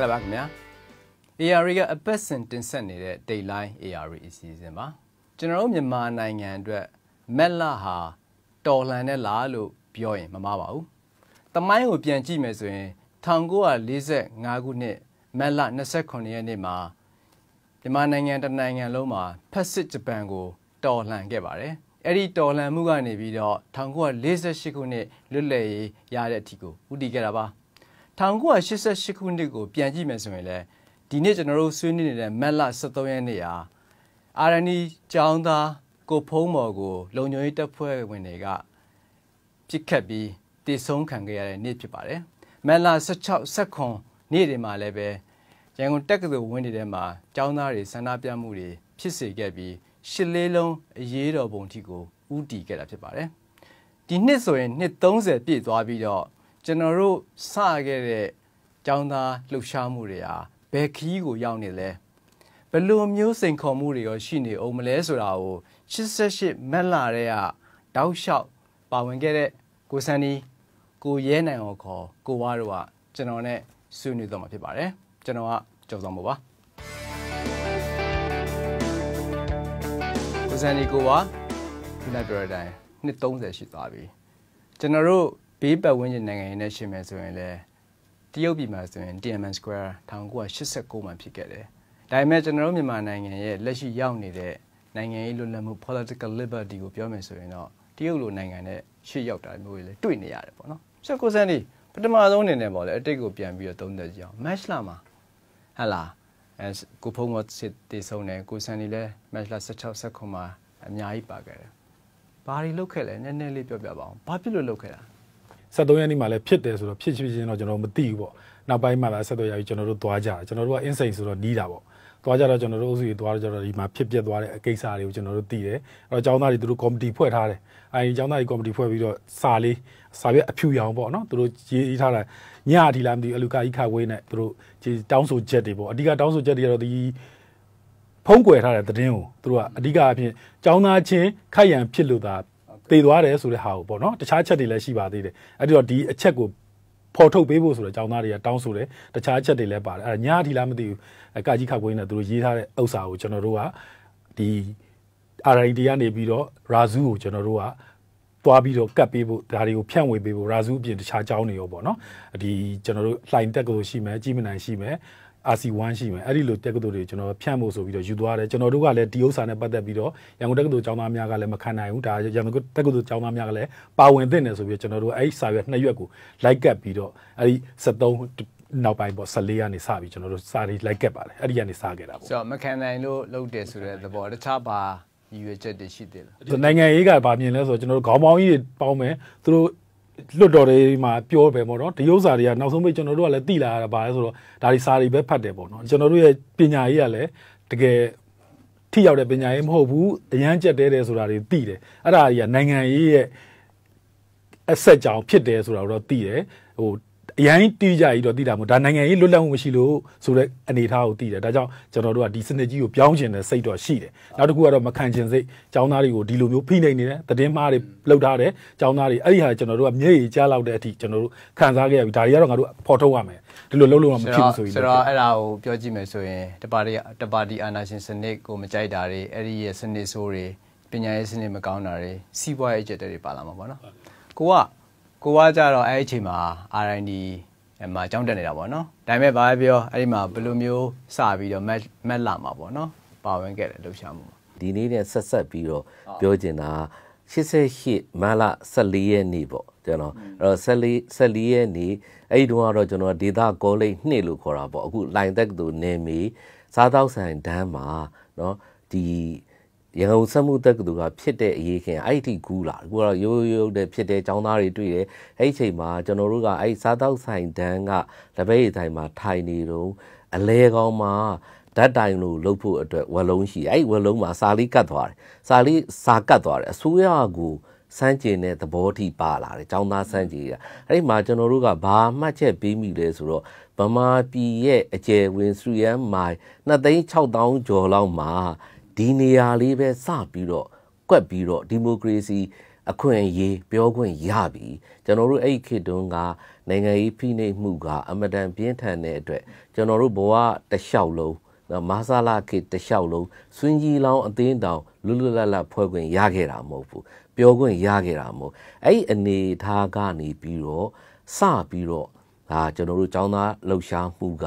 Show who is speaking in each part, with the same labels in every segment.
Speaker 1: ္ဂလာပါခင်ဗျာ ARE ကအပတ်စဉ်တင်ဆက်နေတဲ့ Dayline ARE အစီအစဉ်ပါကျွန်တော်တို့မြန်မာနိုင်ငံအတွက်မက်လာဟာတော်လန်တဲ့လားလို့ပြောရင်မမှားပါဘူးတမိုင်းကိုပြန်ကြည့်မယ်ဆိုရင်1945ခုနှစ်မက်လာ29ရက်နေ့မှာမြန်မာနိုင်ငံတနိုင်ငံလုံးမှာဖက်စစ်ဂျပန်ကိုတော်လှန်ခဲ့ပါတယ်အဲ့ဒီတော်လှန်မှုကနေပြီးတော့1948ခုနှစ်လွတ်လပ်ရေးရတဲ့အထိကိုဦးတည်ခဲ့တာပါ1988ခုနှစ်ကိုပြန်ကြည့်မယ်ဆိုရင်လည်းဒီနေ့ကျွန်တော်တို့ဆွေးနွေးနေတဲ့မက်လ73ရက်နေ့ဟာ RNE ကျောင်းသားကိုဖုံးမော်ကို လုံခြုံရေးတပ်ဖွဲ့ဝင်တွေကပြစ်ခတ်ပြီးတေဆုံးခံခဲ့ရတဲ့နေ့ဖြစ်ပါတယ်။မက်လ16 19နေ့တွေမှာလည်းပဲရန်ကုန်တက္ကသိုလ်ဝင်းတွေထဲမှာကျောင်းသားတွေဆန္ဒပြမှုတွေဖြစ်စေခဲ့ပြီးရှစ်လေးလုံးအရေးတော်ပုံထိကိုဥတီခဲ့တာဖြစ်ပါတယ်။ဒီနှစ်ဆိုရင်နှစ်30ပြည့်သွားပြီးတော့ကျွန်တော်တို့စခဲ့တဲ့ကျောင်းသားလှူရှားမှုတွေဟာဘယ်ခီးကိုရောက်နေလဲဘယ်လိုမျိုးစိန်ခေါ်မှုတွေရောရှိနေအောင်မလဲဆိုတာကို88မက်လာတဲ့ကတောက်လျှောက်ပါဝင်ခဲ့တဲ့ကိုစန်းဒီကိုရဲနိုင်အောင်ခေါ်ကိုဝါတို့ကကျွန်တော်နဲ့ဆွေးနွေးတော့မှာဖြစ်ပါတယ်ကျွန်တော်ကကြော်ဆောင်ပါပါကိုစန်းဒီကိုဝါဒီလက်တော်တိုင်းနှစ်30ရှိသွားပြီ ကျွန်တော်တို့ဘေးပတ်ဝန်းကျင်နိုင်ငံရေးနဲ့ရှင်မယ်ဆိုရင်လည်းတရုတ်ပြည်မှာဆိုရင် Tiananmen Square 1989မှာဖြစ်ခဲ့တယ်။ဒါပေမဲ့ကျွန်တော်တို့မြန်မာနိုင်ငံရဲ့လက်ရှိရောက်နေတဲ့နိုင်ငံရေးလွတ်လပ်မှု political liberty ကိုပြောမယ်ဆိုရင်တော့တရုတ်လိုနိုင်ငံနဲ့ရှေ့ရောက်တာမျိုးတွေလည်းတွေ့နေရတယ်ပေါ့နော်။ဆိုတော့ကိုစန်းဒီပထမဆုံးအနေနဲ့ပေါ့လေအတိတ်ကိုပြန်ပြီးတော့သုံးသပ်ကြအောင် match လာမှာဟဟလာအဲကိုဖုံးကစစ်တေဆုံးတယ်ကိုစန်းဒီလည်း match လာ16 19မှာအများကြီးပါခဲ့တယ်။ဘာတွေလုပ်ခဲ့လဲနည်းနည်းလေးပြောပြပါအောင်။ဘာဖြစ်လို့လုပ်ခဲ့တာလဲ
Speaker 2: 73ရက်နေ့မှာလည်းဖြစ်တယ်ဆိုတော့ဖြစ်ဖြစ်ချင်းတော့ကျွန်တော်မသိဘူးပေါ့နောက်ပိုင်းမှာလည်း73ရက်ပြီးကျွန်တော်တို့သွားကြတယ်ကျွန်တော်တို့ကအင်းစိန်ဆိုတော့နီးတာပေါ့သွားကြတော့ကျွန်တော်တို့အုပ်စုကြီးသွားကြတော့ဒီမှာဖြစ်ပျက်သွားတဲ့ကိစ္စတွေကိုကျွန်တော်တို့သိတယ်အဲ့တော့ចောင်းသားတွေသူတို့ကော်မတီဖွဲ့ထားတယ်အဲဒီចောင်းသားတွေကော်မတီဖွဲ့ပြီးတော့စာလေးစာပြအဖြူရောင်ပေါ့နော်သူတို့ရေးထားတာညအထိလားမသိဘူးအလူကာကြီးခဝေးနဲ့သူတို့တောင်းဆိုချက်တွေပေါ့အဓိကတောင်းဆိုချက်တွေကတော့ဒီဖုံးကွယ်ထားတဲ့သတင်းကိုသူတို့ကအဓိကအဖြစ်ចောင်းသားချင်းခိုက်ရန်ဖြစ်လို့သာတည်သွားတယ်ဆိုတဲ့ဟာကိုပေါ့နော်တခြားချက်တွေလည်းရှိပါသေးတယ်အဲ့ဒီတော့ဒီအချက်ကိုပေါ်ထုတ်ပေးဖို့ဆိုတော့ចောင်းသားတွေကတောင်းဆိုတယ်တခြားချက်တွေလည်းပါတယ်အဲ့ဒါညာထီလားမသိဘူးကာကြီးခောက်ကွင်းနဲ့သူတို့ရေးထားတဲ့ဥစ္စာကိုကျွန်တော်တို့ကဒီ RID ကနေပြီးတော့ရာဇူးကိုကျွန်တော်တို့ကသွားပြီးတော့ကတ်ပေးဖို့ဒါတွေကိုဖြန့်ဝေပေးဖို့ရာဇူးအပြင်တခြားចောင်းတွေရောပေါ့နော်ဒီကျွန်တော်တို့လှိုင်တက်ကိုရှိမယ်ကြီးမနိုင်ရှိမယ် RC1 ရှိမယ်အဲ့ဒီလိုတက္ကသိုလ်တွေကျွန်တော်ဖြန့်ဖို့ဆိုပြီးတော့ယူသွားတယ်ကျွန်တော်တို့ကလည်းဒီဥစ္စာနဲ့ပတ်သက်ပြီးတော့ရန်ကုန်တက္ကသိုလ်ကျောင်းသားများကလည်းမခံနိုင်ဘူးဒါရန်ကုန်တက္ကသိုလ်ကျောင်းသားများကလည်းပါဝင်သင့်တယ်ဆိုပြီးကျွန်တော်တို့အဲ့ဒီစာရွက်နှစ်ရွက်ကိုလိုက်ကပ်ပြီးတော့အဲ့ဒီ73နောက်ပိုင်းပေါ့14ကနေစပြီးကျွန်တော်တို့စာရီလိုက်ကက်ပါတယ်အဲ့ဒီကနေစခဲ့တာ
Speaker 1: ပေါ့ဆိုတော့မခံနိုင်လို့လုပ်တယ်ဆိုတဲ့သဘောတခြားပါရည်ရွယ်ချက်တွေရှိတယ်လာ
Speaker 2: းနိုင်ငံရေးကဗာမြင်လဲဆိုတော့ကျွန်တော်တို့ခေါင်းပေါင်းကြီးတွေပေါင်းမယ်သူတို့လွတ်တော်တွေမှာပြောပဲပေါ့နော်ဒီဥစ္စာတွေကနောက်ဆုံးပိတ်ကျွန်တော်တို့ကလည်းသိလာရတာပါလဲဆိုတော့ဒါဒီစာတွေပဲဖတ်တယ်ပေါ့နော်ကျွန်တော်တို့ရဲ့ပညာရေးကလည်းတကယ်ထိရောက်တဲ့ပညာရေးမဟုတ်ဘူးအရန်ကြက်တဲတယ်ဆိုတာတွေသိတယ်အဲ့ဒါကြီးကနိုင်ငံရေးရဲ့အဆက်ကြောင်ဖြစ်တယ်ဆိုတာကိုတော့သိတယ်ဟိုအရင်တီးကြကြီးတော့တီးတာမဟုတ်ဒါနိုင်ငံရေးလွတ်လပ်မှုမရှိလို့ဆိုတဲ့အနေအထားကိုတီးတယ်ဒါကြောင့်ကျွန်တော်တို့ကဒီစနစ်ကြီးကိုပြောင်းချင်တဲ့စိတ်တော့ရှိတယ်နောက်တစ်ခုကတော့မခံချင်စိတ်ចောင်းသားတွေကိုဒီလိုမျိုးဖိနှိပ်နေတယ်သတင်းမှားတွေလှုပ်ထားတယ်ចောင်းသားတွေအဲ့ဒီဟာကျွန်တော်တို့ကမျက်ရည်ကြားလောက်တဲ့အထိကျွန်တော်တို့ခံစားခဲ့ရပြီဒါတွေကတော့ငါတို့ဖော်ထုတ်ရမယ်ဒီလိုလှုပ်လို့တော့မဖြစ်ဘူးဆိုရင်ဆိုတော့အဲ့
Speaker 1: ဒါကိုပြောကြည့်မယ်ဆိုရင်တပါတီတပါတီအာနာရှင်စနစ်ကိုမကြိုက်တာတွေအဲ့ဒီရဲ့စနစ်ဆိုးတွေပညာရေးစနစ်မကောင်းတာတွေစီးပွားရေးအကျက်တွေပါလာမှာပေါ့နော်ကိုကကိုကကြတော့အဲ့အချိန်မှာ R&D မှာကြောင်းတက်နေတာပေါ့နော်ဒါပေမဲ့ဘာပဲပြောအဲ့ဒီမှာဘယ်လိုမျိုးစပြီးတော့ match match လာမှာပေါ့နော်ပါဝင်ခဲ့တယ်လှူရှာမှုမှာ
Speaker 3: ဒီနေ့နဲ့ဆက်ဆက်ပြီးတော့ပြောချင်တာ88မလ14ရက်နေ့ပေါ့ကျွန်တော်အဲ့တော့14 14ရက်နေ့အဲ့ဒီတုန်းကတော့ကျွန်တော်ဒေတာကောလိပ်2လို့ခေါ်တာပေါ့အခုလိုင်သက်သူနေမီစားတောက်ဆိုင်ဒန်းမှာเนาะဒီရန်ကုန်စက်မှုတက္ကသိုလ်ကဖြစ်တဲ့အရေးခင်အဲ့ဒီကူးလာအခုကတော့ရိုးရိုးတဲ့ဖြစ်တဲ့ចောင်းသားတွေတွေ့တယ်အဲ့ဒီချိန်မှာကျွန်တော်တို့ကအဲ့စားတောက်ဆိုင်တန်းကလက်ဘဲရည်ဆိုင်မှာထိုင်နေတော့အလဲကောင်းမှာဓာတ်တိုင်လို့လှုပ်ဖို့အတွက်ဝက်လုံးရှိအဲ့ဝက်လုံးမှာစာလေးကတ်သွားတယ်စာလေးစာကတ်သွားတယ်အစိုးရကိုစမ်းကျင်တဲ့သဘောထိပါလာတယ်ចောင်းသားစမ်းကျင်ရအဲ့ဒီမှာကျွန်တော်တို့ကဘာမှတ်ချက်ပေးမိလဲဆိုတော့ဗမာပြည်ရဲ့အကျယ်ဝင်စူရန်မိုင်2,600ကျော်လောက်မှာဒီနေရာလေးပဲစပြီးတော့ကွက်ပြီးတော့ဒီမိုကရေစီ အခွင့်အရေးပြောခွင့်ရပြီကျွန်တော်တို့အဲ့ဒီခေတ်တုန်းကနိုင်ငံရေးဖိနှိပ်မှုက အမတန်ပြင်းထန်တဲ့အတွက်ကျွန်တော်တို့ဘဝတစ်လျှောက်လုံးမဆာလာခေတ်တစ်လျှောက်လုံးစွင်းကြီးလောင်းအသင်းတောင်လွတ်လွတ်လပ်လပ်ဖွဲ့ခွင့်ရခဲ့တာမဟုတ်ဘူးပြောခွင့်ရခဲ့တာမဟုတ်အဲ့ဒီအနေထားကနေပြီးတော့စပြီးတော့ဒါကျွန်တော်တို့ចောင်းသားလှုပ်ရှားမှုက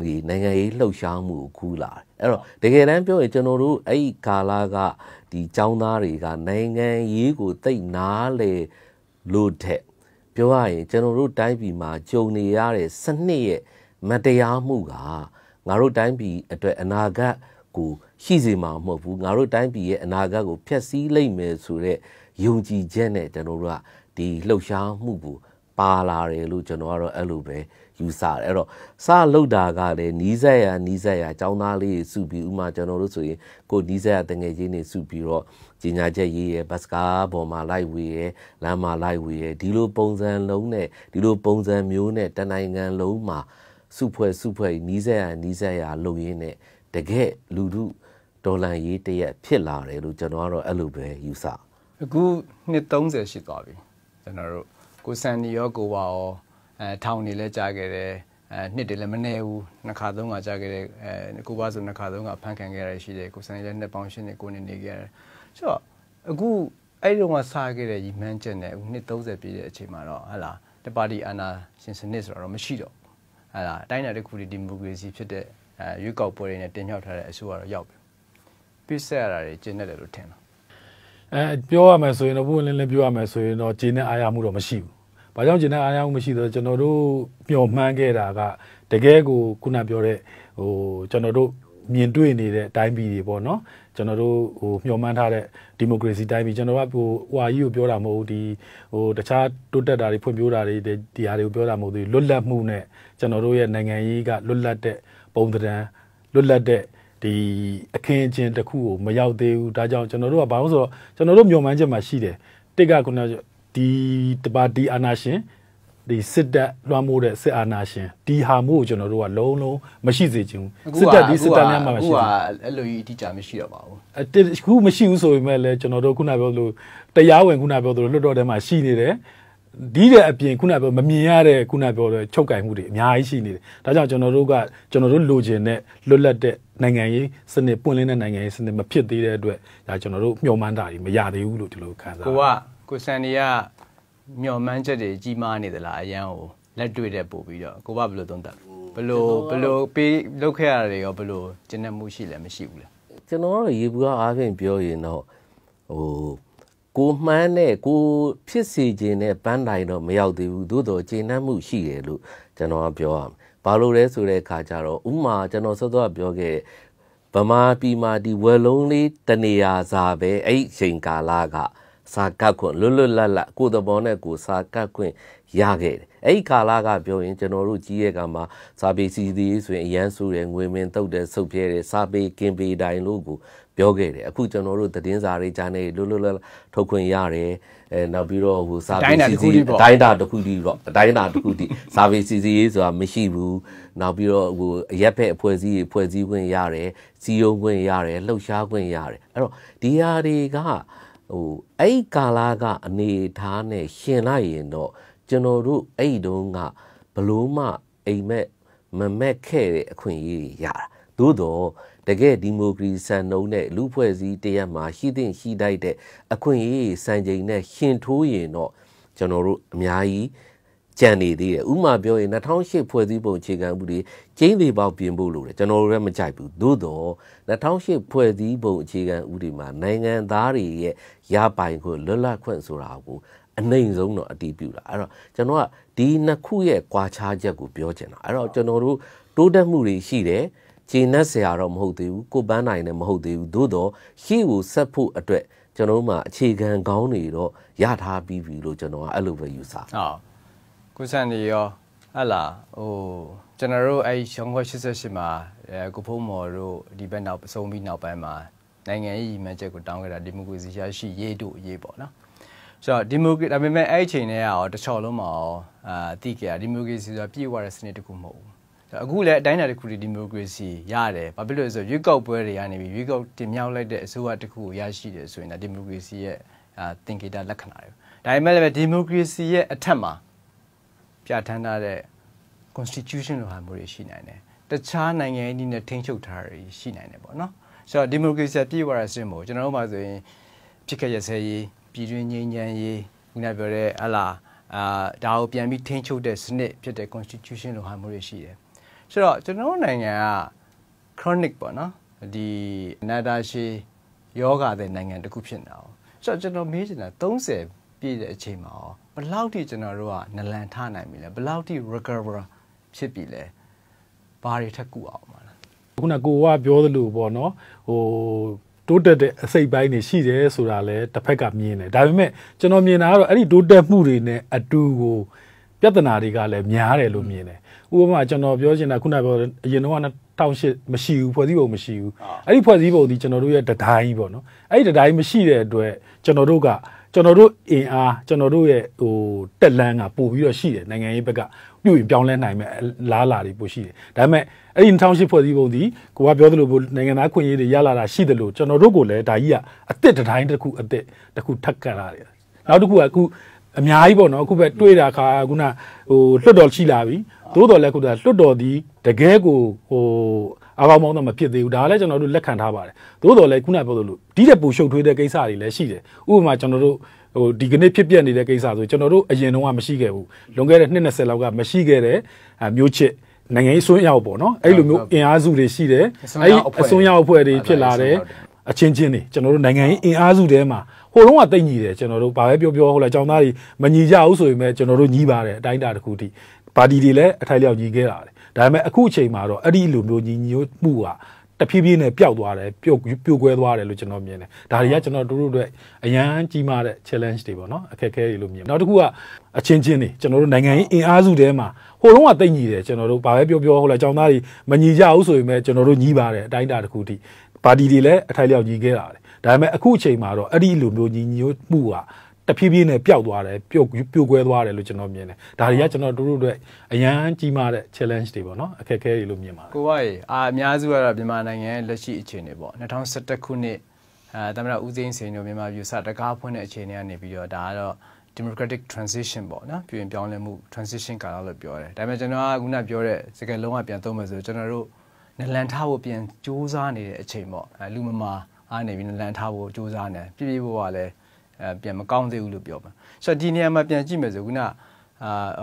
Speaker 3: ဒီနိုင်ငံရေးလှုပ်ရှားမှုကိုကူးလာတယ်အဲ့တော့တကယ်တမ်းပြောရင်ကျွန်တော်တို့အဲ့ဒီကာလကဒီចောင်းသားတွေက နိုင်ငံရေးကိုတိတ်နားလေလို့တဲ့ပြောရရင် ကျွန်တော်တို့တိုင်းပြည်မှာကြုံနေရတဲ့စနစ်ရဲ့မတရားမှုကငါတို့တိုင်းပြည်အတွက်အနာဂတ်ကိုရှိစေမှာမဟုတ်ဘူးငါတို့တိုင်းပြည်ရဲ့အနာဂတ်ကိုဖျက်ဆီးလိုက်မယ်ဆိုတဲ့ယုံကြည်ချက်နဲ့ကျွန်တော်တို့ကဒီလှုပ်ရှားမှုကိုပါလာတယ်လို့ကျွန်တော်ကတော့အဲ့လိုပဲယူဆတယ်အဲ့တော့စလောက်တာကလည်းနီးစက်ရနီးစက်ရចောင်းသားလေးစုပြီးဥမာကျွန်တော်တို့ဆိုရင်ကိုနီးစက်ရတငယ်ချင်းတွေစုပြီးတော့ကြီးညာချက်ရေးရဘတ်စကာပေါ်မှာလိုက်ဝေးရလမ်းမှာလိုက်ဝေးရဒီလိုပုံစံလုံးနဲ့ဒီလိုပုံစံမျိုးနဲ့တနိုင်ငံလုံးမှာ စုဖွဲ့စုဖွဲ့နီးစက်ရနီးစက်ရလုပ်ရင်းနဲ့တကယ်လူထုဒေါ်လာရေးတရက်ဖြစ်လာတယ်လို့ကျွန်တော်ကတော့အဲ့လိုပဲယူဆ
Speaker 1: အခုနှစ်30ရှိသွားပြီကျွန်တော်တို့ကိုစံနီရောကိုဝါရောအဲထောင်နေလဲကြာခဲ့တယ်အဲနှစ်တည်းလည်းမနေဘူးနှစ်ခါသုံးခါကြာခဲ့တယ်အဲကိုဝါဆိုနှစ်ခါသုံးခါဖန်ခံခဲ့ရရှိတယ်ကိုစံနီလည်းနှစ်ပေါင်းရှင်းနေကိုနေနေခဲ့ရတယ်ဆိုတော့အခုအဲ့ဒီတော့ကစခဲ့တဲ့ရီမန်းချက်နဲ့အခုနှစ်30ပြည့်တဲ့အချိန်မှာတော့ဟလာတပါတီအာနာရှင်စနစ်ဆိုတော့မရှိတော့ဟလာတိုင်းနာတစ်ခုဒီမိုကရေစီဖြစ်တဲ့အဲရွေးကောက်ပွဲတွေနဲ့တင်မြှောက်ထားတဲ့အစိုးရတော့ရောက်ပြီပြစ်ဆက်ရတာတွေကျင်းနေတယ်
Speaker 2: လို့ထင်တယ်အဲပြောရမယ်ဆိုရင်တော့ဘုရင်လည်းပြောရမယ်ဆိုရင်တော့ဂျင်းနဲ့အားရမှုတော့မရှိဘူးဘာကြောင့်ကျင်တဲ့အားရမှုမရှိတော့ကျွန်တော်တို့မျှော်မှန်းခဲ့တာကတကယ်ကိုခုနပြောတဲ့ဟိုကျွန်တော်တို့မြင်တွေ့နေတဲ့အတိုင်းပြည်တွေပေါ့နော်ကျွန်တော်တို့ဟိုမျှော်မှန်းထားတဲ့ဒီမိုကရေစီတိုင်းပြည်ကျွန်တော်ကဟိုဟွာကြီးကိုပြောတာမဟုတ်ဘူးဒီဟိုတခြားတိုးတက်တာတွေဖွံ့ဖြိုးတာတွေဒီဟာတွေကိုပြောတာမဟုတ်ဘူးလွတ်လပ်မှုနဲ့ကျွန်တော်တို့ရဲ့နိုင်ငံရေးကလွတ်လပ်တဲ့ပုံသဏ္ဍာန်လွတ်လပ်တဲ့ဒီအခင်းအကျင်းတစ်ခုကိုမရောက်သေးဘူးဒါကြောင့်ကျွန်တော်တို့ကဘာလို့ဆိုတော့ကျွန်တော်တို့မျှော်မှန်းချက်မှရှိတယ်တစ်ကခုနကဒီတပါတီအာနာရှင်ဒီစစ်တပ်လွှမ်းမိုးတဲ့စစ်အာဏာရှင်ဒီဟာမှုကိုကျွန်တော်တို့ကလုံးလုံးမရှိစေချင်ဘူးစစ်တပ်ဒီစစ်တပ်များမှာမရှိဘူးအခုက
Speaker 1: အဲ့လိုကြီးအတိအကျမရှိတော့ပါဘူး
Speaker 2: အခုမရှိဘူးဆိုပေမဲ့လည်းကျွန်တော်တို့ခုနပြောသလိုတရားဝင်ခုနပြောသလိုလွှတ်တော်ထဲမှာရှိနေတယ်ဒီတဲ့အပြင်ခုနပြောမမြင်ရတဲ့ခုနပြောတဲ့ချုပ်ကင်မှုတွေအများကြီးရှိနေတယ်ဒါကြောင့်ကျွန်တော်တို့ကကျွန်တော်တို့လိုချင်တဲ့လွတ်လပ်တဲ့နိုင်ငံရေးစနစ်ပွင့်လင်းတဲ့နိုင်ငံရေးစနစ်မဖြစ်သေးတဲ့အတွက်ဒါကျွန်တော်တို့မျှော်မှန်းတာကြီးမရသေးဘူးလို့ဒီလိုခံ
Speaker 1: စားကိုကကိုဆန်နီကမျော်မှန်းချက်တွေကြီးမားနေသလားအရန်ကိုလက်တွေ့တဲ့ပို့ပြီးတော့ကိုကဘယ်လိုသုံးသပ်ဘယ်လိုဘယ်လိုပေးလောက်ခဲ့ရတယ်ရောဘယ်လိုကျင့်တတ်မှုရှိလဲမရှိဘူးလား
Speaker 3: ကျွန်တော်တို့ရေဘူးကအားဖြင့်ပြောရင်တော့ဟိုကိုမှန်းတဲ့ကိုဖြစ်စီခြင်းနဲ့ပန်းတိုင်တော့မရောက်သေးဘူးသို့တော့ကျင့်တတ်မှုရှိတယ်လို့ကျွန်တော်ကပြောရမယ်ဘာလို့လဲဆိုတဲ့အခါကျတော့ဥမာကျွန်တော်စောစောကပြောခဲ့ဗမာပြည်မှာဒီဝယ်လုံးလေးတနေရာစာပဲအဲ့ဒီအချိန်ကာလကစာကတ်ခွင့်လွတ်လွတ်လပ်လပ်ကိုယ်သဘောနဲ့ကိုယ်စာကတ်ခွင့်ရခဲ့တယ်အဲ့ဒီကာလကပြောရင်ကျွန်တော်တို့ကြီးရဲ့ကမှာစာပေစီသည်ဆိုရင်အရန်ဆူတယ်ငွေမင်းတုတ်တယ်ဆုပ်ပြဲတယ်စာပေကင်ပေတိုင်လို့ကိုပြောခဲ့တယ်အခုကျွန်တော်တို့သတင်းစာတွေဂျာနယ်လွတ်လွတ်လပ်ထုတ်ခွင့်ရတယ်အဲနောက်ပြီးတော့ဟိုစာပေစီစီအတိုင်းတာတစ်ခုတည်းပေါ့အတိုင်းတာတစ်ခုတည်းစာပေစီစီရေးဆိုတာမရှိဘူးနောက်ပြီးတော့ဟိုအရက်ဖက်အဖွဲ့အစည်းအဖွဲ့အစည်းခွင့်ရတယ်စီယုံခွင့်ရတယ်လှုပ်ရှားခွင့်ရတယ်အဲ့တော့ဒီဟာတွေကဟိုအဲ့ကာလကအနေထားနဲ့ရှင်လိုက်ရင်တော့ကျွန်တော်တို့အဲ့တုန်းကဘလို့မှအိမ်မက် မမက်ခဲ့တဲ့အခွင့်အရေးရတာသို့တော့တကယ်ဒီမိုကရေစီစံနှုန်းနဲ့လူဖွဲ့စည်းတရက်မှာရှိသင့်ရှိတိုက်တဲ့အခွင့်အရေးစံချိန်နဲ့ရှင်ထိုးရင်တော့ကျွန်တော်တို့အများကြီးကြံနေသေးတယ်ဥမာပြောရင်2008ဖွဲ့စည်းပုံအခြေခံဥပဒေကျင်းသေးပေါက်ပြင်ဖို့လိုတယ်ကျွန်တော်တို့လည်းမကြိုက်ဘူးသို့တော့2008ဖွဲ့စည်းပုံအခြေခံဥပဒေမှာနိုင်ငံသားတွေရဲ့ရပိုင်ခွင့်လွတ်လပ်ခွင့်ဆိုတာကိုအနိုင်ဆုံးတော့အတီးပြူတာအဲ့တော့ကျွန်တော်ကဒီနှစ်ခုရဲ့ကွာခြားချက်ကိုပြောချင်တာအဲ့တော့ကျွန်တော်တို့တိုးတက်မှုတွေရှိတယ်ခြေနှက်ဆရာတော့မဟုတ်သေးဘူးကိုပန်းနိုင်လည်းမဟုတ်သေးဘူးသို့တော့ရှေ့ကိုဆက်ဖို့အတွက်ကျွန်တော်တို့မှာအခြေခံကောင်းတွေတော့ရထားပြီးပြီလို့ကျွန်တော်ကအဲ့လိုပဲယူဆဟု
Speaker 1: တ်ကိုဆန်နေရောဟလာဟိုကျွန်တော်တို့အဲ့ရုံးခွဲ88မှာအဲကိုဖုံးမော်တို့ဒီဘက်နောက်ဆုံးပြီးနောက်ပိုင်းမှာနိုင်ငံရေးရည်မှန်းချက်ကိုတောင်းခဲ့တာဒီမိုကရေစီရရှိရေးတို့အရေးပေါ့နော်ဆိုတော့ဒီမိုကရေဒါပေမဲ့အဲ့အချိန်တည်းကရောတချော်လုံးမှာရောအာတိကျတာဒီမိုကရေစီဆိုတာပြည့်ဝတဲ့စနစ်တခုမဟုတ်ဘူးအခုလည်းအတိုင်းအတာတစ်ခုဒီဒီမိုကရေစီရတယ်။ဘာဖြစ်လို့လဲဆိုတော့ရွေးကောက်ပွဲတွေရနေပြီရွေးကောက်တင်မြှောက်လိုက်တဲ့အစိုးရတစ်ခုကိုရရှိတယ်ဆိုရင်ဒါဒီမိုကရေစီရဲ့အာသင်္ကေတလက္ခဏာတွေ။ဒါပေမဲ့လည်းဒီမိုကရေစီရဲ့အထက်မှာပြဋ္ဌာန်းထားတဲ့ constitution လိုဟာမျိုးတွေရှိနိုင်တယ်တခြားနိုင်ငံအနည်းနဲ့ထိန်းချုပ်ထားတာတွေရှိနိုင်တယ်ပေါ့နော်ဆိုတော့ဒီမိုကရေစီပြည်ဝရစင်မို့ကျွန်တော်တို့မှာဆိုရင်ဖြစ်ခဲ့ရဆဲရေးပြည်တွင်းငြိမ်းချမ်းရေးခုနပြောတဲ့ဟလာအာဒါကိုပြန်ပြီးထိန်းချုပ်တဲ့စနစ်ဖြစ်တဲ့ constitution လိုဟာမျိုးတွေရှိတယ်ဆိုတော့ကျွန်တော်တို့နိုင်ငံက chronic ပေါ့နော်ဒီနာတာရှည်ယောဂတဲ့နိုင်ငံတစ်ခုဖြစ်နေတာ哦ဆိုတော့ကျွန်တော်မေးချင်တာ30ပြည့်တဲ့အချိန်မှာရောဘလောက်ထိကျွန်တော်တို့ကနလန်ထနိုင်ပြီလဲဘလောက်ထိ recover ဖြစ်ပြီလဲဘာတွေထက်က
Speaker 2: ူအောင်ပါလဲခုနကိုကပြောသလိုပေါ့နော်ဟိုတိုးတက်တဲ့အစိတ်ပိုင်းတွေရှိတယ်ဆိုတာလဲတစ်ဖက်ကမြင်တယ်ဒါပေမဲ့ကျွန်တော်မြင်တာကတော့အဲ့ဒီတိုးတက်မှုတွေနဲ့အတူကိုပြဿနာတွေကလည်းများတယ်လို့မြင်တယ်ဥပမာကျွန်တော်ပြောချင်တာခုနပြောအရင်တော့2008မရှိဘူးဖွဲ့စည်းပုံမရှိဘူးအဲ့ဒီဖွဲ့စည်းပုံဒီကျွန်တော်တို့ရဲ့တဒိုင်းပေါ့နော်အဲ့ဒီတဒိုင်းမရှိတဲ့အတွက်ကျွန်တော်တို့ကကျွန်တော်တို့အင်အားကျွန်တော်တို့ရဲ့ဟိုတက်လန်းကပို့ပြီးတော့ရှိတယ်နိုင်ငံရေးဘက်ကပြုတ်ရင်ပြောင်းလဲနိုင်မဲ့လားလာတွေပို့ရှိတယ်ဒါပေမဲ့အဲ့ဒီ2008ဖွဲ့စည်းပုံဒီကိုကပြောသလိုနိုင်ငံသားခွင့်ရေးတွေရလာတာရှိတယ်လို့ကျွန်တော်တို့ကိုလည်းဒါကြီးကအစ်စ်တိုင်းတစ်ခုအစ်စ်တစ်ခုထပ်ကပ်လာတယ်နောက်တစ်ခုကအခုအများကြီးပေါ့နော်အခုပဲတွေးတာခါခုနဟိုလွတ်တော်ရှိလာပြီသို့တော်လည်းခုနလွတ်တော်ဒီတကယ်ကိုဟိုအကောင်မောင်းတော့မဖြစ်သေးဘူးဒါလည်းကျွန်တော်တို့လက်ခံထားပါတယ်သို့တော်လည်းခုနပြောသလိုဒီတဲ့ပူရှုပ်ထွေးတဲ့ကိစ္စတွေလည်းရှိတယ်ဥပမာကျွန်တော်တို့ဟိုဒီကနေ့ဖြစ်ပျက်နေတဲ့ကိစ္စဆိုကျွန်တော်တို့အရင်တုန်းကမရှိခဲ့ဘူးလွန်ခဲ့တဲ့နှစ်20လောက်ကမရှိခဲ့တဲ့မျိုးချစ်နိုင်ငံရေးအစွန်းရောက်ပေါ့နော်အဲ့လိုမျိုးအင်အားစုတွေရှိတယ်အဲ့အစွန်းရောက်အဖွဲ့တွေဖြစ်လာတယ်အချင်းချင်းတွေကျွန်တော်တို့နိုင်ငံရေးအင်အားစုထဲမှာဟိုတုန်းကတိတ်ညီတယ်ကျွန်တော်တို့ဘာပဲပြောပြောဟိုလာចောင်းသားတွေမညီကြဘူးဆိုရင်ပဲကျွန်တော်တို့ညီပါတယ်အတိုင်းတာတစ်ခုတည်းပါတီတွေလည်းအထိုက်လျောက်ညီခဲ့တာတယ်ဒါပေမဲ့အခုအချိန်မှာတော့အဲ့ဒီလိုမျိုးညီညွတ်မှုကတဖြည်းဖြည်းနဲ့ပျောက်သွားတယ်ပျောက်ပျို့ကွဲသွားတယ်လို့ကျွန်တော်မြင်တယ်ဒါတွေကကျွန်တော်တို့တို့အတွက်အရန်ကြီးမားတဲ့ challenge တွေပေါ့နော်အခက်အခဲတွေလို့မြင်နောက်တစ်ခုကအချင်းချင်းတွေကျွန်တော်တို့နိုင်ငံရေးအင်အားစုထဲမှာဟိုတုန်းကတိတ်ညီတယ်ကျွန်တော်တို့ဘာပဲပြောပြောဟိုလေအကြောင်းသားတွေမညီကြဘူးဆိုပေမဲ့ကျွန်တော်တို့ညီပါတယ်အတိုင်းအတာတစ်ခုထိပါတီတွေလည်းအထိုက်လျောက်ညီခဲ့တာတယ်ဒါပေမဲ့အခုအချိန်မှာတော့အဲ့ဒီလိုမျိုးညီညွတ်မှုကတဖြည်းဖြည်းနဲ့ပျောက်သွားတယ်ပျောက်ပျို့ကွဲသွားတယ်လို့ကျွန်တော်မြင်တယ်ဒါတွေကကျွန်တော်တို့တို့အတွက်အရန်ကြီးမားတဲ့ challenge တွေပေါ့နော်အခက်အခဲတွေလို့မြင်ပါတယ်ကိုဝ
Speaker 1: ရေအာအများစုကတော့မြန်မာနိုင်ငံလက်ရှိအခြေအနေပေါ့2011ခုနှစ်အဲတမရဦးသိန်းစိန်တို့မြန်မာပြည်စတကားဖွင့်တဲ့အခြေအနေကနေပြီးတော့ဒါကတော့ democratic transition ပေါ့နော်ပြည်ရင်ပြောင်းလဲမှု transition ကာလလို့ပြောတယ်ဒါပေမဲ့ကျွန်တော်ကခုနပြောတဲ့စကားလုံးကပြန်သုံးမယ်ဆိုကျွန်တော်တို့နလန်ထားဖို့ပြန်စ조사နေတဲ့အချိန်ပေါ့အဲလူမမာအားနေပြီးနလန်ထားဖို့စ조사နေပြည်ပြည်ဘဝလည်းအဲပြန်မကောင်းသေးဘူးလို့ပြောပါဆိုတော့ဒီနေရာမှာပြန်ကြည့်မယ်ဆိုခုနအာ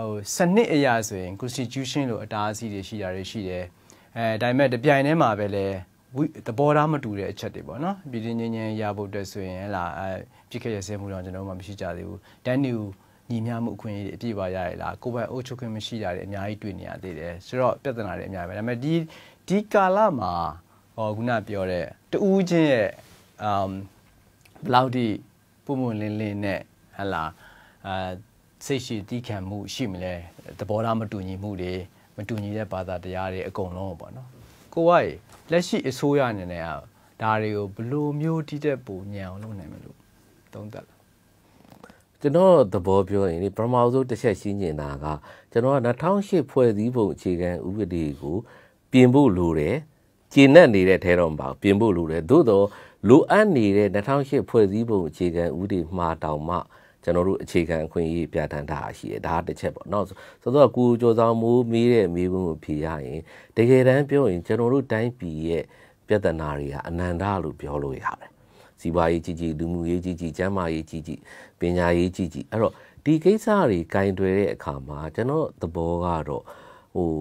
Speaker 1: ဟိုစနစ်အရာဆိုရင် constitution လို့အတားအဆီးတွေရှိတာတွေရှိတယ်အဲဒါပေမဲ့တပြိုင်တည်းမှာပဲလေသဘောထားမတူတဲ့အချက်တွေပေါ့နော်ပြည်တွင်းငင်းငင်းရဖို့အတွက်ဆိုရင်ဟလာအဲပြစ်ခက်ရဆဲမှုတော့ကျွန်တော်မှမရှိကြသေးဘူးတန်းနေဦးညီမျှမှုအခွင့်အရေးအပြည့်ပါရရလားကိုယ်ပိုင်အုပ်ချုပ်ခွင့်မရှိတာတွေအများကြီးတွေ့နေရသေးတယ်ဆိုတော့ပြဿနာတွေအများပဲဒါပေမဲ့ဒီဒီကာလမှာဟောခုနပြောတဲ့တူးချင်းရဲ့ um ဘလောက်ထိပုံမှန်လင်းလင်းနဲ့ဟလာအဲစိတ်ရှိတိခံမှုရှိမလဲသဘောထားမတူညီမှုတွေမတူညီတဲ့ဘာသာတရားတွေအကုန်လုံးပေါ့နော်ကိုကလက်ရှိအစိုးရအနေနဲ့ဒါတွေကိုဘလိုမျိုးတိတဲ့ပုံညံအောင်လုပ်နိုင်မလို့သုံးသပ်
Speaker 3: ကျွန်တော်သဘောပြောရင်ဒီပထမဆုံးတစ်ချက်ရှင်းနေတာကကျွန်တော်က2008ဖွဲ့စည်းပုံအခြေခံဥပဒေကိုပြင်ဖို့လိုတယ်ကျင့်နဲ့နေတဲ့ထဲတော့မပါပြင်ဖို့လိုတယ်သို့တော့လိုအပ်နေတဲ့2008ဖွဲ့စည်းပုံအခြေခံဥပဒေမှာတောင်မှကျွန်တော်တို့အခြေခံအခွင့်အရေးပြဋ္ဌာန်းထားရှိတယ်ဒါတစ်ချက်ပေါ့နောက်ဆိုတော့ကိုကျော်ဆောင်မိုးမေးတဲ့မေးခွန်းကိုဖြေရရင်တကယ်တမ်းပြောရင်ကျွန်တော်တို့တိုင်းပြည်ရဲ့ပြဿနာတွေဟာအနန္တလို့ပြောလို့ရတယ်စီးပွားရေးကြီးကြီးလူမှုရေးကြီးကြီးကျန်းမာရေးကြီးကြီးပညာရေးကြီးကြီးအဲ့တော့ဒီကိစ္စတွေကင်တွယ်တဲ့အခါမှာကျွန်တော်သဘောကတော့ဟို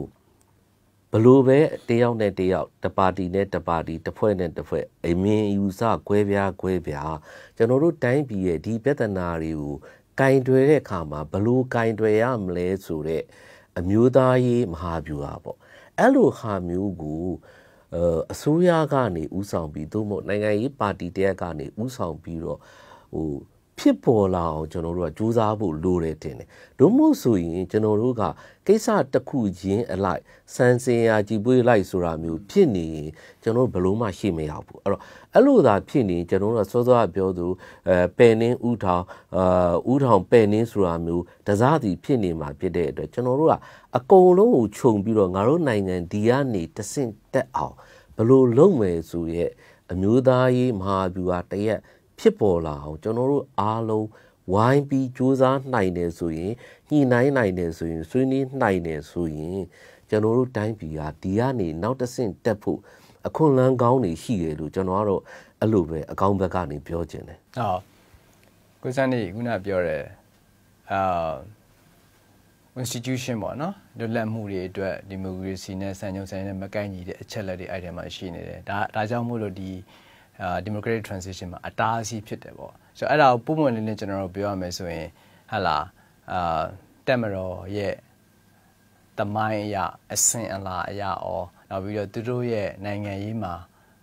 Speaker 3: ဘလို့ပဲတယောက်နဲ့တယောက်တပါတီနဲ့တပါတီတစ်ဖွဲ့နဲ့တစ်ဖွဲ့အမြင်ယူဆကွဲပြားကွဲပြားကျွန်တော်တို့တိုင်းပြည်ရဲ့ဒီပြဿနာတွေကိုကင်တွယ်တဲ့အခါမှာဘလို့ကင်တွယ်ရမလဲဆိုတော့အမျိုးသားရေးမဟာဗျူဟာပေါ့အဲ့လိုဟာမျိုးကိုအစိုးရကနေဥဆောင်ပြီးသို့မဟုတ်နိုင်ငံရေးပါတီတရက်ကနေဥဆောင်ပြီးတော့ဟိုဖြစ်ပေါ်လာအောင်ကျွန်တော်တို့ကကြိုးစားဖို့လိုတယ်တင်တယ်။ဒို့မို့ဆိုရင်ကျွန်တော်တို့ကကိစ္စတစ်ခုချင်းအလိုက်စံစင်ရာကြည်ပွေးလိုက်ဆိုတာမျိုးဖြစ်နေရင်ကျွန်တော်ဘလို့မှရှိမရဘူး။အဲ့တော့အဲ့လိုသာဖြစ်နေကျွန်တော်တို့ကစောစောကပြောသူအဲပယ်နှင်းဥထောင်အာဥထောင်ပယ်နှင်းဆိုတာမျိုးတစားစီဖြစ်နေမှာဖြစ်တဲ့အတွက်ကျွန်တော်တို့ကအကုန်လုံးကိုခြုံပြီးတော့ငါတို့နိုင်ငံဒီကနေတဆင့်တက်အောင်ဘလို့လုပ်မယ်ဆိုရဲ့အမျိုးသားရေးမဟာဗျူဟာတရက်ဖြစ်ပေါ်လာအောင်ကျွန်တော်တို့အားလုံးဝိုင်းပြီးစူးစမ်းနိုင်တယ်ဆိုရင်ညှိနှိုင်းနိုင်တယ်ဆိုရင်ဆွေးနွေးနိုင်တယ်ဆိုရင်ကျွန်တော်တို့တိုင်းပြည်ဟာဒီကနေနောက်တစ်ဆင့်တက်ဖို့အခွင့်အလမ်းကောင်းတွေရှိတယ်လို့ကျွန်တော်ကတော့အဲ့လိုပဲအကောင်းဘက်ကနေပြောချင်တယ်
Speaker 1: ။ဟုတ်ကိုစန်းနေခုနပြောတယ်အာ institution ပေါ့နော်လွတ်လပ်မှုတွေအတွက်ဒီမိုကရေစီနဲ့စံညုံဆိုင်နဲ့မကိုက်ညီတဲ့အချက်လက်တွေအဲ့ထဲမှာရှိနေတယ်။ဒါဒါကြောင့်မို့လို့ဒီအာ democratic transition မှာအတားအဆီးဖြစ်တယ်ပေါ့ဆိုတော့အဲ့ဒါကိုပုံမှန်လေးလေးကျွန်တော်တို့ပြောရမယ်ဆိုရင်ဟာလာအာတက်မတော်ရဲ့တမိုင်းအရာအစင်အလာအရာဩနောက်ပြီးတော့သူတို့ရဲ့နိုင်ငံရေးမှာ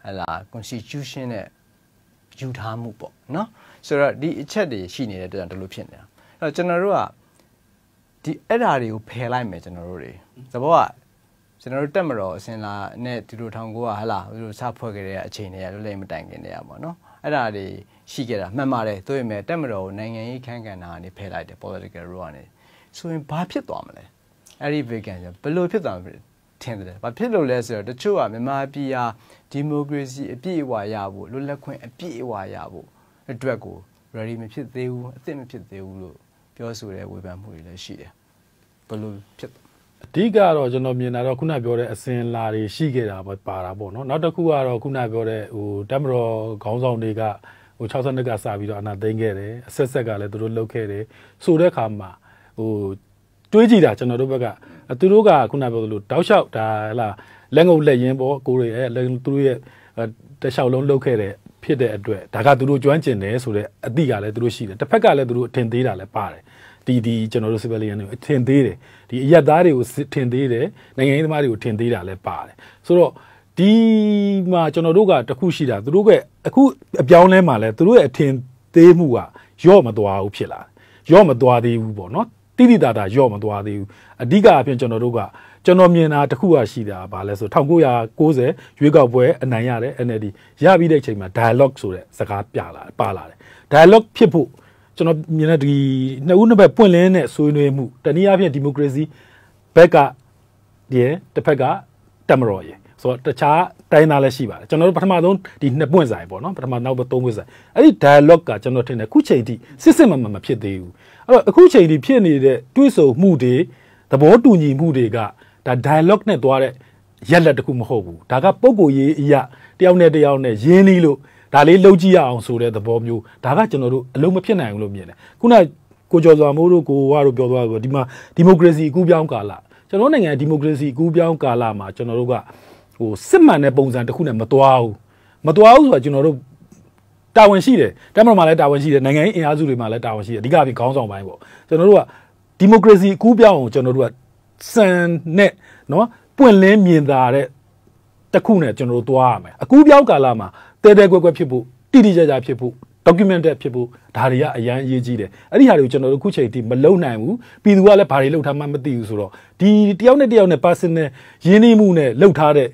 Speaker 1: ဟာလာ constitution နဲ့ယူထားမှုပေါ့နော်ဆိုတော့ဒီအချက်တွေရှိနေတဲ့အတွက်ဒီလိုဖြစ်နေတာအဲ့တော့ကျွန်တော်တို့ကဒီအဲ့ဓာတွေကိုဖယ်လိုက်မယ်ကျွန်တော်တို့တွေသဘောကကျွန်တော်တို့တက်မတော်အစင်လာနဲ့ဒီလို1900ဟလာဒီလိုစဖွဲ့ခဲ့တဲ့အချိန်တွေကလွတ်လပ်မတိုင်ခင်တည်းရပါတော့အဲ့ဒါတွေရှိခဲ့တာမှန်ပါတယ်သို့ရမဲ့တက်မတော်ကိုနိုင်ငံရေးခန်းကဏ္ဍကနေဖယ်လိုက်တယ် political role ကနေဆိုရင်ဘာဖြစ်သွားမလဲအဲ့ဒီ vegan ကဘယ်လိုဖြစ်သွားမလဲထင်တယ်ဘာဖြစ်လို့လဲဆိုတော့တချို့ကမြန်မာပြည်ဟာဒီမိုကရေစီအပြည့်အဝရဖို့လွတ်လပ်ခွင့်အပြည့်အဝရဖို့အတွက်ကို ready မဖြစ်သေးဘူးအသင့်မဖြစ်သေးဘူးလို့ပြောဆိုတဲ့ဝေဖန်မှုတွေလည်းရှိတယ်
Speaker 2: ဘယ်လိုဖြစ်အဓိကတော့ကျွန်တော်မြင်တာတော့ခုနပြောတဲ့အစင်လာတွေရှိခဲ့တာပါတာပေါ့နော်နောက်တစ်ခုကတော့ခုနပြောတဲ့ဟိုတက်မတော်ခေါင်းဆောင်တွေကဟို62ကစပြီးတော့အနာသိမ်းခဲ့တယ်အဆက်ဆက်ကလည်းသူတို့လုပ်ခဲ့တယ်ဆိုတဲ့အခါမှာဟိုတွေးကြည့်တာကျွန်တော်တို့ဘက်ကသူတို့ကခုနပြောသလိုတောက်လျှောက်ဒါဟလာလက်ငုပ်လက်ရင်းပေါ့ကိုရဲ့သူတို့ရဲ့တလျှောက်လုံးလုပ်ခဲ့တဲ့ဖြစ်တဲ့အတွက်ဒါကသူတို့ကျွမ်းကျင်တယ်ဆိုတော့အတိကလည်းသူတို့ရှိတယ်တစ်ဖက်ကလည်းသူတို့အထင်သေးတာလည်းပါတယ်ဒီဒီကျွန်တော်တို့ civilian တွေကိုထင်သေးတယ်ဒီအရက်သားတွေကိုထင်သေးတယ်နိုင်ငံရေးသမားတွေကိုထင်သေးတာလည်းပါတယ်ဆိုတော့ဒီမှာကျွန်တော်တို့ကတခုရှိတာသူတို့ကအခုအပြောင်းလဲမှာလဲသူတို့ရဲ့အထင်သေးမှုကရော့မသွားဘူးဖြစ်လာတယ်ရော့မသွားသေးဘူးပေါ့နော်တိတိတာတာရော့မသွားသေးဘူးအဓိကအပြင်ကျွန်တော်တို့ကကျွန်တော်မြင်တာတခုကရှိတာဗာလဲဆို1990ရွေးကောက်ပွဲအနိုင်ရတယ် NLD ရပြီးတဲ့အချိန်မှာ dialogue ဆိုတဲ့စကားပြလာပါလာတယ် dialogue ဖြစ်ဖို့ကျွန်တော်မြင်တဲ့ဒီနှစ်ဦးနှစ်ဘက်ပွင့်လင်းတဲ့ဆွေးနွေးမှုတနည်းအားဖြင့်ဒီမိုကရေစီဘက်ကဒီတစ်ဖက်ကတက်မတော်ရယ်ဆိုတော့တခြားတိုင်းသားလည်းရှိပါတယ်ကျွန်တော်တို့ပထမဆုံးဒီနှစ်ပွင့်ဆိုင်ပေါ့နော်ပထမနောက်တော့သုံးပွင့်ဆိုင်အဲ့ဒီ dialogue ကကျွန်တော်ထင်တယ်ခုချိန်ထိစစ်စစ်မှန်မှန်မဖြစ်သေးဘူးအဲ့တော့အခုချိန်ထိဖြစ်နေတဲ့တွေးဆမှုတွေသဘောတူညီမှုတွေကဒါ dialogue နဲ့သွားတဲ့ရက်လက်တခုမဟုတ်ဘူးဒါကပုံကိုရေးအရာတယောက်နဲ့တယောက်နဲ့ရင်းနှီးလို့ဒါလေးလှုပ်ကြည့်ရအောင်ဆိုတဲ့သဘောမျိုးဒါကကျွန်တော်တို့အလုံးမဖြစ်နိုင်ဘူးလို့မြင်တယ်ခုနကိုကျော်စွာမိုးတို့ကိုဝါတို့ပြောသွားပြီဒီမှာဒီမိုကရေစီအကူပြောင်းကာလကျွန်တော်နိုင်ငံဒီမိုကရေစီအကူပြောင်းကာလမှာကျွန်တော်တို့ကဟိုစစ်မှန်တဲ့ပုံစံတစ်ခုနဲ့မသွားဘူးမသွားဘူးဆိုတာကျွန်တော်တို့တာဝန်ရှိတယ်တမန်တော်မှာလည်းတာဝန်ရှိတယ်နိုင်ငံရေးအင်အားစုတွေမှာလည်းတာဝန်ရှိတယ်အဓိကပြီးခေါင်းဆောင်ပိုင်းပေါ့ကျွန်တော်တို့ကဒီမိုကရေစီအကူပြောင်းကိုကျွန်တော်တို့ကစံနဲ့နော်ပွင့်လင်းမြင်သာတဲ့တစ်ခုနဲ့ကျွန်တော်တို့သွားရမယ်အခုပြောက်ကာလမှာတဲတဲကွက်ကွက်ဖြစ်ဖို့တိတိကျကျဖြစ်ဖို့ documented ဖြစ်ဖို့ဒါတွေကအရန်အရေးကြီးတယ်အဲ့ဒီဟာတွေကိုကျွန်တော်တို့ခုချိန်ထိမလုံနိုင်ဘူးပြည်သူကလည်းဘာတွေလှုပ်ထားမှမသိဘူးဆိုတော့ဒီတယောက်နဲ့တယောက်နဲ့ personal ရင်းနှီးမှုနဲ့လှုပ်ထားတဲ့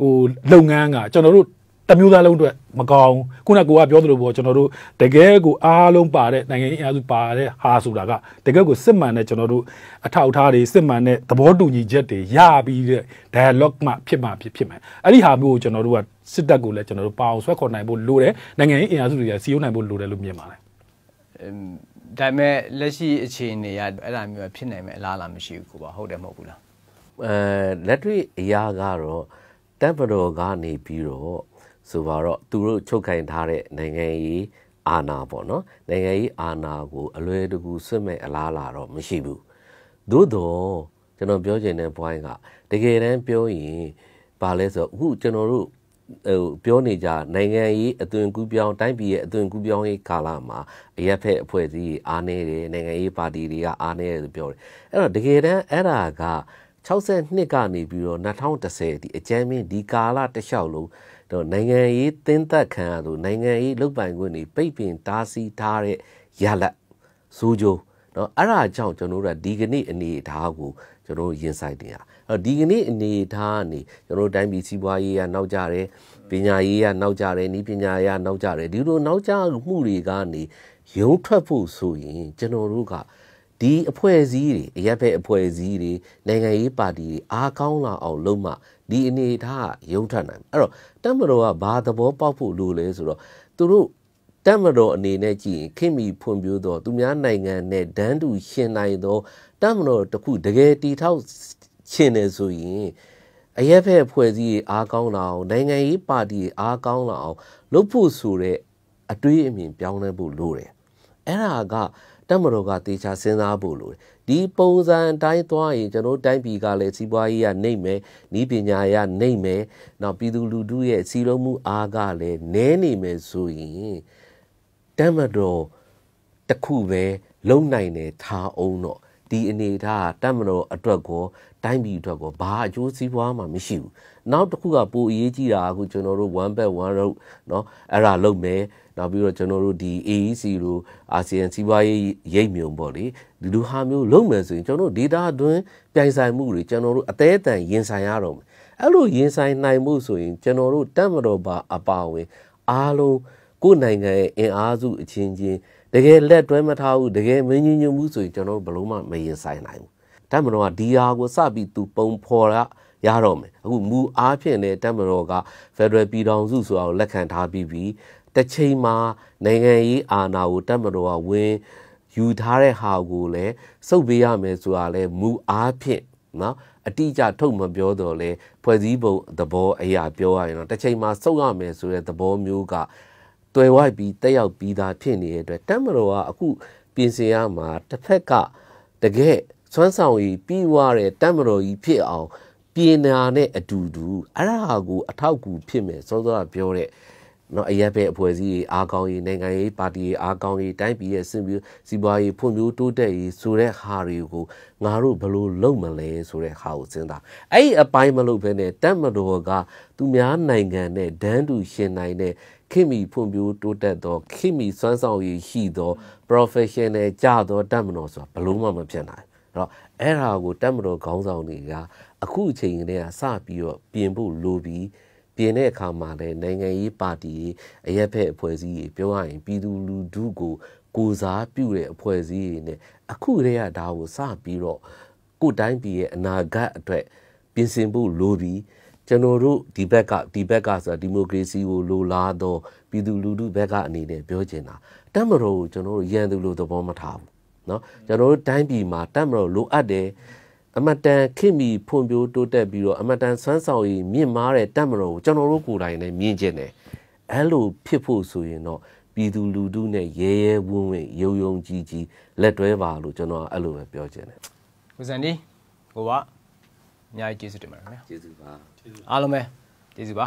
Speaker 2: ဟိုလုပ်ငန်းကကျွန်တော်တို့တမျိုးသားလုံးအတွက်မကောင်းခုနကကိုကပြောသလိုပေါ့ကျွန်တော်တို့တကယ်ကိုအားလုံးပါတဲ့နိုင်ငံရေးအားစုပါတဲ့ဟာဆိုတာကတကယ်ကိုစစ်မှန်တဲ့ကျွန်တော်တို့အထောက်အထားတွေစစ်မှန်တဲ့သဘောတူညီချက်တွေရပြီးတဲ့ dialogue မှဖြစ်မှဖြစ်ဖြစ်မယ်အဲ့ဒီဟာမျိုးကိုကျွန်တော်တို့ကစစ်တပ်ကိုလည်းကျွန်တော်တို့ပါအောင်ဆွဲခေါ်နိုင်ဖို့လိုတယ်နိုင်ငံရေးအားစုတွေကစီယုံနိုင်ဖို့လိုတယ်လို့မြင်ပါတယ်
Speaker 1: ဒါပေမဲ့လက်ရှိအခြေအနေကအဲ့ဒါမျိုးဖြစ်နိုင်မယ်အလားအလာမရှိဘူးကိုပါဟုတ်တယ်မဟုတ်ဘူးလား
Speaker 3: အဲလက်တွေ့အရာကတော့တပ်ပတော်ကနေပြီးတော့ဆိုပါတော့သူတို့ချုပ်ကင်ထားတဲ့နိုင်ငံရေးအာဏာပေါ့နော်နိုင်ငံရေးအာဏာကိုအလွယ်တကူဆွတ်မဲ့အလားလာတော့မရှိဘူးသို့တော့ကျွန်တော်ပြောချင်တဲ့ point ကတကယ်တမ်းပြောရင်ဘာလဲဆိုတော့အခုကျွန်တော်တို့ဟိုပြောနေကြနိုင်ငံရေးအသွင်ကူးပြောင်းတိုင်းပြည်ရဲ့အသွင်ကူးပြောင်းရေးကာလမှာအရက်ဖက်အဖွဲ့အစည်းအားနေတယ်နိုင်ငံရေးပါတီတွေကအားနေတယ်လို့ပြောတယ်အဲ့တော့တကယ်တမ်းအဲ့ဒါက62ကနေပြီးတော့2010ဒီအကြမ်းမင်းဒီကာလတစ်လျှောက်လုံးတော့နိုင်ငံရေးသင်းသက်ခံရသူနိုင်ငံရေးလုတ်ပိုင်ခွင့်တွေပိတ်ပင်တားဆီးထားတဲ့ရလက်စိုးကြိုးเนาะအဲ့ဒါကြောင့်ကျွန်တော်တို့ကဒီကနေ့အနေအထားကိုကျွန်တော်ရင်ဆိုင်တင်ရအဲ့ဒီကနေ့အနေအထားကနေကျွန်တော်တိုင်းပြည်စီးပွားရေးကနောက်ကျတယ်ပညာရေးကနောက်ကျတယ်ဤပညာရေးကနောက်ကျတယ်ဒီလိုနောက်ကျမှုတွေကနေရုံထွက်ဖို့ဆိုရင်ကျွန်တော်တို့ကဒီအဖွဲ့အစည်းတွေအရက်ဖက်အဖွဲ့အစည်းတွေနိုင်ငံရေးပါတီတွေအားကောင်းလာအောင် လုပ်မှဒီအနေအထားရုံထနိုင်အဲ့တော့တက်မတော်ကဘာသဘောပေါက်ဖို့လိုလဲဆိုတော့သူတို့တက်မတော်အနေနဲ့ကြည့်ရင်ခင်မီဖွံ့ဖြိုးသောသူများနိုင်ငံနဲ့ဒန်းတူရှင်နိုင်သောတက်မတော်တစ်ခုတကယ်တီထောက်ရှင်နေဆိုရင်အရက်ဖက်အဖွဲ့အစည်းတွေအားကောင်းလာအောင် နိုင်ငံရေးပါတီတွေအားကောင်းလာအောင် လုပ်ဖို့ဆိုတဲ့အတွေးအမြင်ပြောင်းလဲဖို့လိုတယ်အဲ့ဒါကတက်မတော်ကတေချာစဉ်းစားဖို့လိုတယ်ဒီပုံစံအတိုင်းသွားရင်ကျွန်တော်တိုင်းပြည်ကလည်းစီးပွားရေးရနိုင်မယ်ဤပညာရနိုင်မယ်နောက်ပြည်သူလူထုရဲ့စီလုံးမှုအားကလည်းနည်းနေမယ်ဆိုရင်တက်မတော်တစ်ခုပဲလုံနိုင်တယ်ထားအောင်တော့ဒီအနေထားတက်မတော်အတွက်ကိုတိုင်းပြည်အတွက်ကိုဘာအကျိုးစီးပွားမှမရှိဘူးနောက်တစ်ခုကပိုအရေးကြီးတာအခုကျွန်တော်တို့ one back one road เนาะအဲ့ဒါလုပ်မယ်နောက်ပြီးတော့ကျွန်တော်တို့ဒီ AEC တို့ ASEAN စီးပွားရေးရိပ်မြုံပေါ့လေဒီလိုဟာမျိုးလုပ်မယ်ဆိုရင်ကျွန်တော်တို့ data အတွင်းပြိုင်ဆိုင်မှုတွေကျွန်တော်တို့အသေးအတန်ရင်ဆိုင်ရတော့မယ်အဲ့လိုရင်ဆိုင်နိုင်မှုဆိုရင်ကျွန်တော်တို့တက်မတော်ပါအပါဝင်အားလုံးကိုယ်နိုင်ငံရဲ့အင်အားစုအချင်းချင်းတကယ်လက်တွဲမထားဘူးတကယ်မငြင်းညွတ်ဘူးဆိုရင်ကျွန်တော်တို့ဘလုံးမမရင်ဆိုင်နိုင်ဘူးတက်မတော်ကဒီဟာကိုစပြီးသူပုံဖော်တာရတော့မယ်အခုမူအားဖြင့်လည်းတက်မတော်က Federal ပြည်ထောင်စုဆိုတာကိုလက်ခံထားပြီးပြီတစ်ချိန်မှာနိုင်ငံရေးအာဏာကိုတတ်မတော်ကဝင်ယူထားတဲ့ဟာကိုလည်းစုပ်ပေးရမယ်ဆိုတာလဲမူအားဖြင့်နော်အတိအကျထုတ်မပြောတော့လဲဖွဲ့စည်းပုံသဘော အရာ ပြောရရင်တော့တစ်ချိန်မှာစုပ်ရမယ်ဆိုတဲ့သဘောမျိုးကတွယ်ဝိုက်ပြီးတက်ရောက်ပြီးသားဖြစ်နေတဲ့အတွက်တတ်မတော်ကအခုပြင်ဆင်ရမှာတစ်ဖက်ကတကယ်စွမ်းဆောင်ရည်ပြီးွားတဲ့တတ်မတော်ကြီးဖြစ်အောင် ပြင်နာနဲ့အတူတူအဲ့ဒါဟာကိုအထောက်ကူဖြစ်မယ်စောစောကပြောတဲ့နော်အရက်ပဲအဖွဲ့အစည်းရေးအားကောင်းရေးနိုင်ငံရေးပါတီရေးအားကောင်းရေးတိုင်းပြည်ရဲ့စင်ပြစီပွားရေးဖွံ့ဖြိုးတိုးတက်ရေးဆိုတဲ့ဟာတွေကိုငါတို့ဘလို့လုပ်မလဲဆိုတဲ့ဟာကိုစဉ်းစားအဲ့ဒီအပိုင်းမလုပ်ဘဲနဲ့တက်မတော်ကသူများနိုင်ငံနဲ့ဒန်းတူရှင်နိုင်တဲ့ခင်မီဖွံ့ဖြိုးတိုးတက်သောခင်မီစွမ်းဆောင်ရည်ရှိသော professional ကြသောတက်မတော်ဆိုတာဘလို့မှမဖြစ်နိုင်တော့အဲ့ဒါကိုတက်မတော်ခေါင်းဆောင်တွေက အခုအချိန်ကလေးကစပြီးတော့ပြင်ဖို့လိုပြီးပြင်တဲ့အခါမှာလည်းနိုင်ငံရေးပါတီအရက်ဖက်အဖွဲ့အစည်းတွေပြောရရင်ပြည်သူလူထုကို ကိုစားပြုတဲ့အဖွဲ့အစည်းတွေနဲ့အခုတည်းကဒါကိုစပြီးတော့ကိုတိုင်းပြည်ရဲ့အနာဂတ်အတွက် ပြင်ဆင်ဖို့လိုပြီးကျွန်တော်တို့ဒီဘက်ကဒီဘက်ကဆိုတာဒီမိုကရေစီကိုလိုလားတော့ပြည်သူလူထုဘက်ကအနေနဲ့ပြောချင်တာတမတော်ကိုကျွန်တော်တို့ရန်သူလို့သဘောမထားဘူးเนาะကျွန်တော်တို့တိုင်းပြည်မှာတမတော်လိုအပ်တယ်အမတန်ခင်မီဖွံ့ဖြိုးတိုးတက်ပြီးတော့အမတန်ဆွမ်းဆောင်ရည်မြင့်မားတဲ့တပ်မတော်ကိုကျွန်တော်တို့ကိုယ်တိုင်လည်းမြင်ကျင်တယ်အဲ့လိုဖြစ်ဖို့ဆိုရင်တော့ပြည်သူလူထုနဲ့ရဲရဲဝံ့ဝံ့ယုံယုံကြည်ကြည်လက်တွဲပါလို့ကျွန်တော်အဲ့လိုပဲပြောချင်တယ်
Speaker 1: ကိုစံဒီကိုကအများကြီးကျေးဇူးတင်ပါတယ်
Speaker 3: ခင်ဗျာကျေးဇူးပါအားလုံးပဲ
Speaker 1: ကျေးဇူးပါ